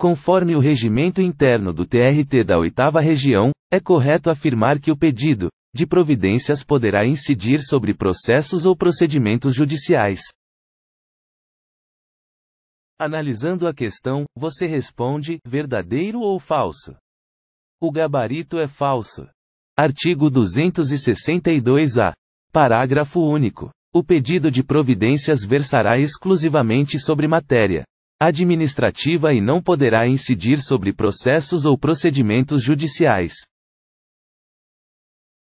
Conforme o regimento interno do TRT da oitava região, é correto afirmar que o pedido de providências poderá incidir sobre processos ou procedimentos judiciais. Analisando a questão, você responde: verdadeiro ou falso? O gabarito é falso. Artigo 262-A. Parágrafo único. O pedido de providências versará exclusivamente sobre matéria administrativa e não poderá incidir sobre processos ou procedimentos judiciais.